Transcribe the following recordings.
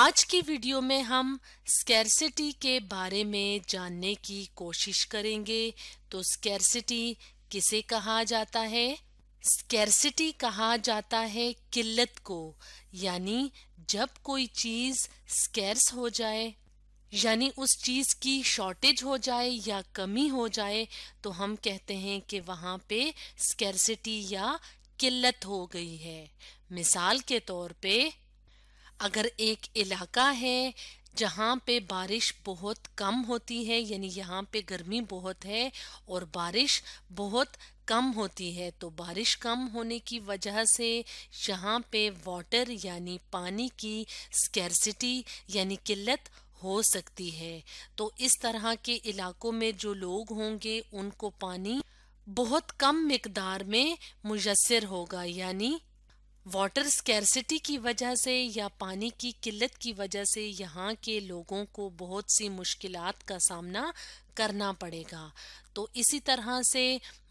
आज की वीडियो में हम स्कैरसिटी के बारे में जानने की कोशिश करेंगे तो स्कैरसिटी किसे कहा जाता है स्कैरसिटी कहा जाता है किल्लत को यानी जब कोई चीज स्कैर्स हो जाए यानी उस चीज की शॉर्टेज हो जाए या कमी हो जाए तो हम कहते हैं कि वहां पे स्कैरसिटी या किल्लत हो गई है मिसाल के तौर पे अगर एक इलाका है जहाँ पे बारिश बहुत कम होती है यानी यहाँ पे गर्मी बहुत है और बारिश बहुत कम होती है तो बारिश कम होने की वजह से यहाँ पे वाटर यानी पानी की स्कैरसिटी यानी किल्लत हो सकती है तो इस तरह के इलाकों में जो लोग होंगे उनको पानी बहुत कम मकदार में मुयसर होगा यानी वाटर स्कैरसिटी की वजह से या पानी की किल्लत की वजह से यहाँ के लोगों को बहुत सी मुश्किल का सामना करना पड़ेगा तो इसी तरह से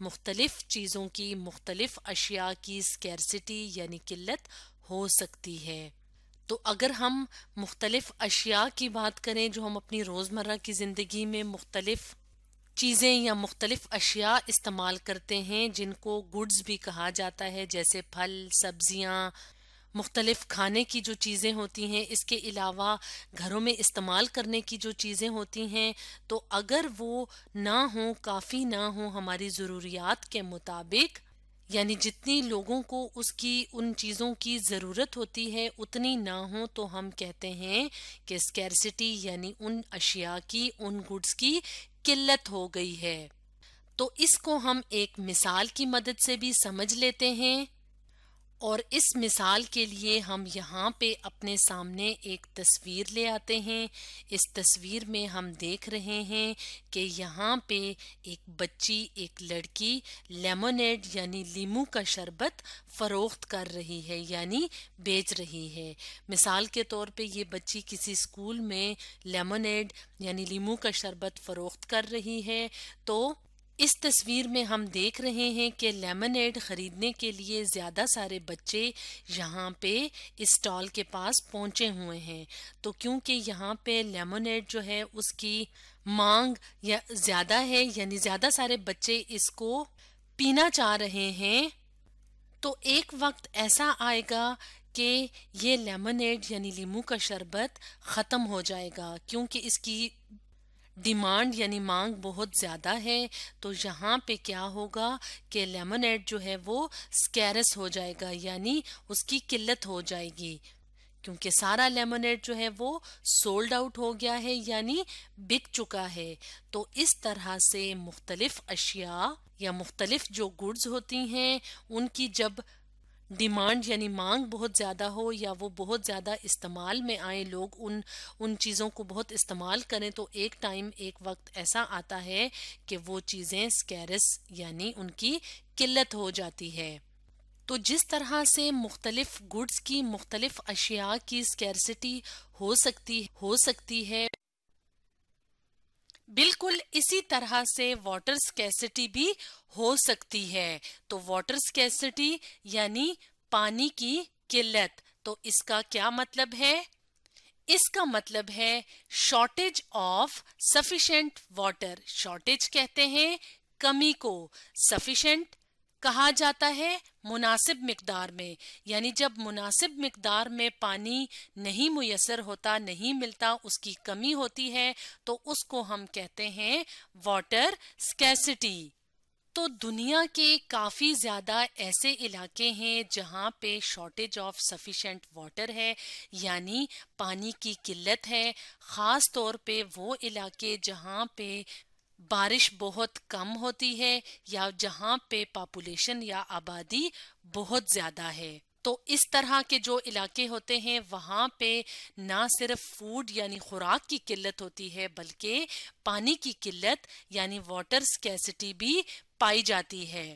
मुख्तलिफ़ चीज़ों की मुख्तलिफ़ अशिया की स्कैरसिटी यानी किल्लत हो सकती है तो अगर हम मुख्तलिफ़ अशिया की बात करें जो हम अपनी रोज़मर्रा की ज़िंदगी में मुख्तलिफ़ चीज़ें या मुख्तलिफ़ अशिया इस्तेमाल करते हैं जिनको गुड्स भी कहा जाता है जैसे फल सब्जियाँ मुख्तलिफ़ खाने की जो चीज़ें होती हैं इसके अलावा घरों में इस्तेमाल करने की जो चीज़ें होती हैं तो अगर वो ना हो काफ़ी ना हो हमारी ज़रूरियात के मुताबिक यानी जितनी लोगों को उसकी उन चीज़ों की ज़रूरत होती है उतनी ना हो तो हम कहते हैं कि स्कैरसिटी यानी उन अशिया की उन गुड्स की किल्लत हो गई है तो इसको हम एक मिसाल की मदद से भी समझ लेते हैं और इस मिसाल के लिए हम यहाँ पे अपने सामने एक तस्वीर ले आते हैं इस तस्वीर में हम देख रहे हैं कि यहाँ पे एक बच्ची एक लड़की लेमोनेड यानी लीमू का शरबत फ़रोख्त कर रही है यानी बेच रही है मिसाल के तौर पे ये बच्ची किसी स्कूल में लेमोनेड यानी लीमू का शरबत फ़रोख्त कर रही है तो इस तस्वीर में हम देख रहे हैं कि लेमनेड ख़रीदने के लिए ज़्यादा सारे बच्चे यहाँ पे इस स्टॉल के पास पहुँचे हुए हैं तो क्योंकि यहाँ पे लेमनेड जो है उसकी मांग या ज़्यादा है यानी ज़्यादा सारे बच्चे इसको पीना चाह रहे हैं तो एक वक्त ऐसा आएगा कि ये लेमनेड यानी लीमू का शरबत ख़त्म हो जाएगा क्योंकि इसकी डिमांड यानी मांग बहुत ज़्यादा है तो यहाँ पे क्या होगा कि लेमोनेड जो है वो स्कैरस हो जाएगा यानी उसकी किल्लत हो जाएगी क्योंकि सारा लेमोनेड जो है वो सोल्ड आउट हो गया है यानी बिक चुका है तो इस तरह से मुख्तलिफ अशिया या मुख्तलिफ जो गुड्स होती हैं उनकी जब डिमांड यानी मांग बहुत ज़्यादा हो या वो बहुत ज़्यादा इस्तेमाल में आए लोग उन उन चीज़ों को बहुत इस्तेमाल करें तो एक टाइम एक वक्त ऐसा आता है कि वो चीज़ें स्कैरस यानी उनकी किल्लत हो जाती है तो जिस तरह से मुख्तलिफ गुड्स की मुख्तलिफ अशिया की स्कैरसिटी हो सकती हो सकती है बिल्कुल इसी तरह से वाटर स्कैसिटी भी हो सकती है तो वाटर स्कैसिटी यानी पानी की किल्लत तो इसका क्या मतलब है इसका मतलब है shortage of sufficient water shortage कहते हैं कमी को सफिशेंट कहा जाता है मुनासिब मकदार में यानी जब मुनासिब मकदार में पानी नहीं मुयसर होता नहीं मिलता उसकी कमी होती है तो उसको हम कहते हैं वाटर स्कैसिटी तो दुनिया के काफ़ी ज़्यादा ऐसे इलाके हैं जहाँ पे शॉर्टेज ऑफ सफिशेंट वाटर है यानी पानी की किल्लत है ख़ास तौर पे वो इलाके जहाँ पे बारिश बहुत कम होती है या जहाँ पे पॉपुलेशन या आबादी बहुत ज्यादा है तो इस तरह के जो इलाके होते हैं वहाँ पे ना सिर्फ फूड यानी खुराक की किल्लत होती है बल्कि पानी की किल्लत यानी वाटर स्कैसिटी भी पाई जाती है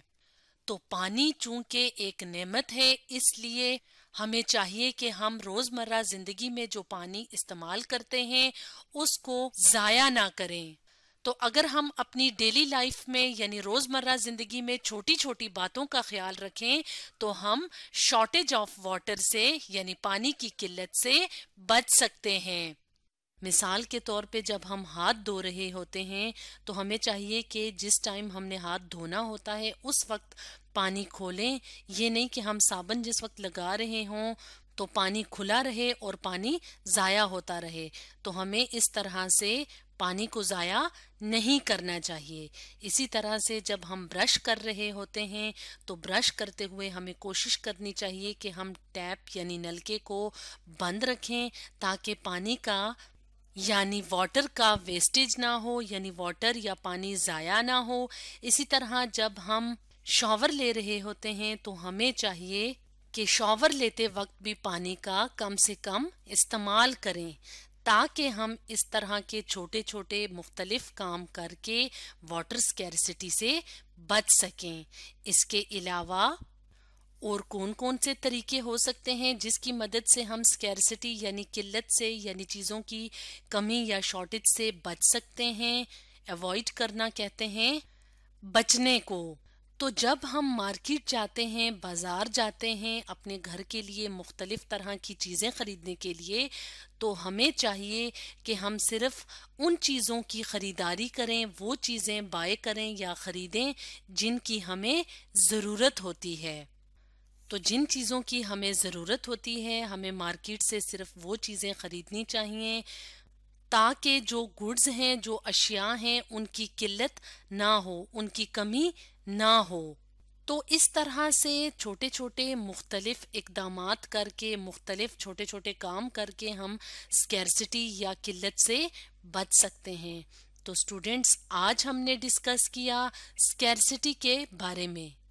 तो पानी चूंकि एक नेमत है इसलिए हमें चाहिए कि हम रोजमर्रा जिंदगी में जो पानी इस्तेमाल करते हैं उसको जाया ना करें तो अगर हम अपनी डेली लाइफ में यानी रोज़मर्रा ज़िंदगी में छोटी छोटी बातों का ख्याल रखें तो हम शॉर्टेज ऑफ वाटर से यानी पानी की किल्लत से बच सकते हैं मिसाल के तौर पे जब हम हाथ धो रहे होते हैं तो हमें चाहिए कि जिस टाइम हमने हाथ धोना होता है उस वक्त पानी खोलें ये नहीं कि हम साबुन जिस वक्त लगा रहे हों तो पानी खुला रहे और पानी ज़ाया होता रहे तो हमें इस तरह से पानी को ज़ाया नहीं करना चाहिए इसी तरह से जब हम ब्रश कर रहे होते हैं तो ब्रश करते हुए हमें कोशिश करनी चाहिए कि हम टैप यानी नलके को बंद रखें ताकि पानी का यानी वाटर का वेस्टेज ना हो यानी वाटर या पानी ज़ाया ना हो इसी तरह जब हम शॉवर ले रहे होते हैं तो हमें चाहिए कि शॉवर लेते वक्त भी पानी का कम से कम इस्तेमाल करें ताकि हम इस तरह के छोटे छोटे मुख्तलिफ काम करके वाटर स्कैरसिटी से बच सकें इसके अलावा और कौन कौन से तरीके हो सकते हैं जिसकी मदद से हम स्कैरसिटी यानी किल्लत से यानी चीज़ों की कमी या शॉर्टेज से बच सकते हैं अवॉइड करना कहते हैं बचने को तो जब हम मार्केट जाते हैं बाज़ार जाते हैं अपने घर के लिए मुख्तलिफ़ तरह की चीज़ें ख़रीदने के लिए तो हमें चाहिए कि हम सिर्फ उन चीज़ों की ख़रीदारी करें वो चीज़ें बाय करें या ख़रीदें जिनकी हमें ज़रूरत होती है तो जिन चीज़ों की हमें ज़रूरत होती है हमें मार्केट से सिर्फ वो चीज़ें ख़रीदनी चाहिए ताकि जो गुड्स हैं जो अशिया हैं उनकी किल्लत ना हो उनकी कमी ना हो तो इस तरह से छोटे छोटे मुख्तलिफ इकदाम करके मुख्तलिफ छोटे छोटे काम करके हम स्कैरसिटी या किल्लत से बच सकते हैं तो स्टूडेंट्स आज हमने डिस्कस किया स्कैरसिटी के बारे में